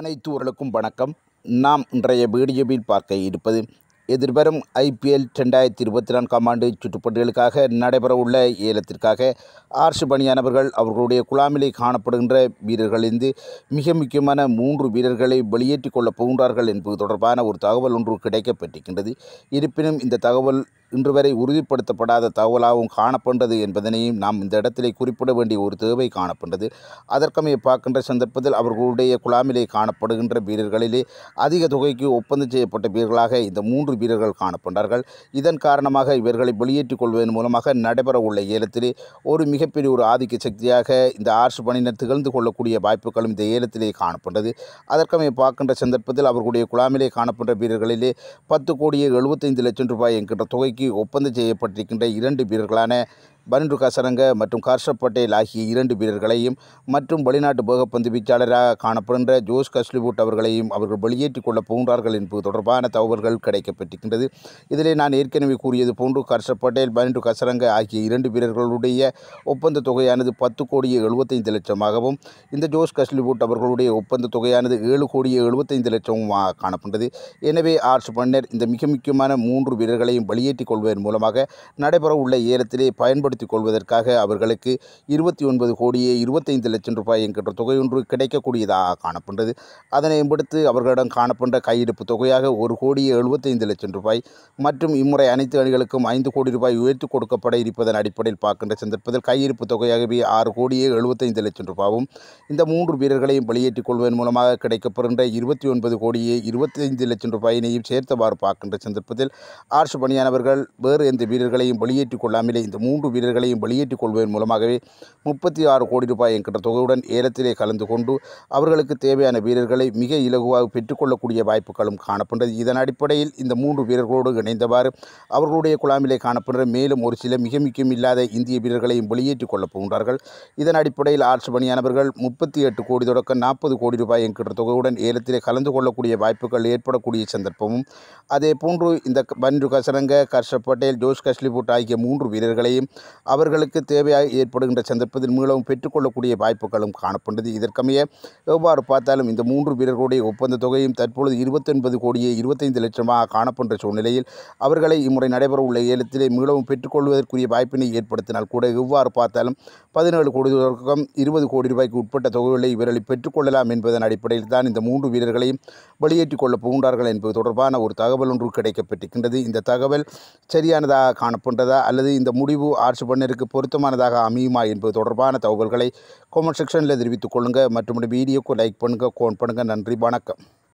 அனைத்து உரலுக்கும் வணக்கம் நாம் இன்றைய வீடியோவில் பார்க்க இருப்பது எதிர்வரும் ஐபிஎல் ரெண்டாயிரத்தி இருபத்தி நான்காம் ஆண்டு நடைபெற நடைபெறவுள்ள ஏலத்திற்காக ஆர்ஷு பணியானவர்கள் அவர்களுடைய குழாமிலே காணப்படுகின்ற வீரர்களிருந்து மிக முக்கியமான மூன்று வீரர்களை வெளியேற்றிக் கொள்ளப் போகின்றார்கள் என்பது தொடர்பான ஒரு தகவல் ஒன்று கிடைக்கப்பட்டிருக்கின்றது இருப்பினும் இந்த தகவல் இன்று வரை உறுதிப்படுத்தப்படாத தகவலாகவும் காணப்பட்டது என்பதனையும் நாம் இந்த இடத்திலே குறிப்பிட வேண்டிய ஒரு தேவை காணப்பட்டது அதற்கமைய பார்க்கின்ற சந்தர்ப்பத்தில் அவர்களுடைய குழாமிலே காணப்படுகின்ற வீரர்களிலே அதிக தொகைக்கு ஒப்பந்தம் செய்யப்பட்ட வீரர்களாக இந்த மூன்று வீரர்கள் காணப்பட்டார்கள் இதன் காரணமாக இவர்களை வெளியேற்றிக் கொள்வதன் மூலமாக நடைபெற உள்ள ஏலத்திலே ஒரு மிகப்பெரிய ஒரு ஆதிக்க சக்தியாக இந்த ஆர்ஷ் பணியினர் திகழ்ந்து கொள்ளக்கூடிய வாய்ப்புகளும் இந்த ஏலத்திலே காணப்பட்டது அதற்கமைய பார்க்கின்ற சந்தர்ப்பத்தில் அவர்களுடைய குழாமிலே காணப்பட்ட வீரர்களிலே பத்து கோடியே எழுபத்தைந்து லட்சம் ரூபாய் என்கின்ற தொகைக்கு ஒப்பந்தம் செய்யப்பட்டிருக்கின்ற இரண்டு வீரர்களான பனிண்டு கசரங்க மற்றும் கார்ஷப் பட்டேல் ஆகிய இரண்டு வீரர்களையும் மற்றும் வெளிநாட்டு போகப்பந்து வீச்சாளராக காணப்படுகின்ற ஜோஸ் கஸ்லிபூட் அவர்களையும் அவர்கள் வெளியேற்றிக் கொள்ளப் போன்றார்கள் என்பது தொடர்பான தகவல்கள் கிடைக்கப்பட்டிருக்கின்றது இதிலே நான் ஏற்கனவே கூறியது போன்று கர்ஷப் பட்டேல் பனிண்டு கசரங்க ஆகிய இரண்டு வீரர்களுடைய ஒப்பந்த தொகையானது பத்து கோடியே எழுபத்தைந்து லட்சமாகவும் இந்த ஜோஸ் கஸ்லிபூட் அவர்களுடைய ஒப்பந்த தொகையானது ஏழு கோடியே எழுபத்தைந்து லட்சமாக காணப்படுகிறது எனவே ஆர்ஷ் பன்னர் இந்த மிக முக்கியமான மூன்று வீரர்களையும் வெளியேற்றிக் கொள்வதன் மூலமாக நடைபெற உள்ள ஏலத்திலே பயன்படுத்த பயன்படுத்திக் கொள்வதற்காக அவர்களுக்கு இருபத்தி ஒன்பது கோடியே இருபத்தைந்து லட்சம் ரூபாய் என்கின்ற தொகை ஒன்று கிடைக்கக்கூடியதாக காணப்படுகிறது அதனை மேம்படுத்து அவர்களிடம் காணப்பட்ட கையிருப்பு தொகையாக ஒரு கோடியே எழுபத்தைந்து லட்சம் ரூபாய் மற்றும் இம்முறை அனைத்து அணிகளுக்கும் ஐந்து கோடி ரூபாய் உயர்த்தி கொடுக்கப்பட இருப்பதன் அடிப்படையில் பார்க்கின்ற சந்தர்ப்பத்தில் கையிருப்பு தொகையாகவே ஆறு கோடியே எழுபத்தைந்து லட்சம் ரூபாயும் இந்த மூன்று வீரர்களையும் வெளியேற்றிக் கொள்வதன் மூலமாக கிடைக்கப்படுகின்ற இருபத்தி ஒன்பது கோடியே இருபத்தைந்து லட்சம் ரூபாயினையும் சேர்த்தவாறு பார்க்கின்ற சந்தர்ப்பத்தில் ஆர்ஷ் பணியானவர்கள் வேறு எந்த வீரர்களையும் வெளியேற்றிக் கொள்ளாமலே இந்த மூன்று வீரர்களையும் வெளியேற்றிக் கொள்வதன் மூலமாகவே முப்பத்தி ஆறு கோடி ரூபாய் என்கிற தொகையுடன் ஏலத்திலே கலந்து கொண்டு அவர்களுக்கு தேவையான வீரர்களை மிக இலகுவாக பெற்றுக்கொள்ளக்கூடிய வாய்ப்புகளும் காணப்படுகிறது இதன் அடிப்படையில் இந்த மூன்று வீரர்களோடு இணைந்தவாறு அவர்களுடைய குழாமிலே காணப்படுகிற மேலும் ஒரு சில மிக இல்லாத இந்திய வீரர்களையும் வெளியேற்றிக் கொள்ளப் போகின்றார்கள் இதன் அடிப்படையில் ஆட்சி பணியானவர்கள் முப்பத்தி எட்டு கோடி தொடக்க நாற்பது கோடி ரூபாய் என்கிற தொகையுடன் ஏலத்திலே கலந்து கொள்ளக்கூடிய வாய்ப்புகள் ஏற்படக்கூடிய சந்தர்ப்பமும் அதே போன்று இந்த பன்று கசரங்க கர்ஷப் பட்டேல் ஜோஷ் கஷ்லிபுட் ஆகிய மூன்று வீரர்களையும் அவர்களுக்கு தேவையாக ஏற்படுகின்ற சந்தர்ப்பத்தில் மீளவும் பெற்றுக்கொள்ளக்கூடிய வாய்ப்புகளும் காணப்பட்டது இதற்கமைய எவ்வாறு பார்த்தாலும் இந்த மூன்று வீரர்களுடைய ஒப்பந்த தொகையும் தற்பொழுது இருபத்தொன்பது கோடியே இருபத்தைந்து லட்சமாக காணப்படுகின்ற சூழ்நிலையில் அவர்களை இம்முறை நடைபெறவுள்ள ஏலத்திலே மீளவும் பெற்றுக்கொள்வதற்குரிய வாய்ப்பினை ஏற்படுத்தினால் கூட எவ்வாறு பார்த்தாலும் பதினேழு கோடி தொடக்கம் இருபது கோடி ரூபாய்க்கு உட்பட்ட தொகைகளை இவர்களை பெற்றுக்கொள்ளலாம் என்பதன் அடிப்படையில் தான் இந்த மூன்று வீரர்களையும் வெளியேற்றிக் கொள்ளப் போகின்றார்கள் என்பது தொடர்பான ஒரு தகவல் ஒன்று கிடைக்கப்பட்டிருக்கின்றது இந்த தகவல் சரியானதாக காணப்படுறதா அல்லது இந்த முடிவு ஆர் மார்ச் ஒன்றிற்கு பொருத்தமானதாக அமையுமா என்பது தொடர்பான தகவல்களை கமெண்ட் செக்ஷனில் தெரிவித்துக் கொள்ளுங்கள் மற்றும் வீடியோக்கு லைக் பண்ணுங்கள் கோன் பண்ணுங்கள் நன்றி வணக்கம்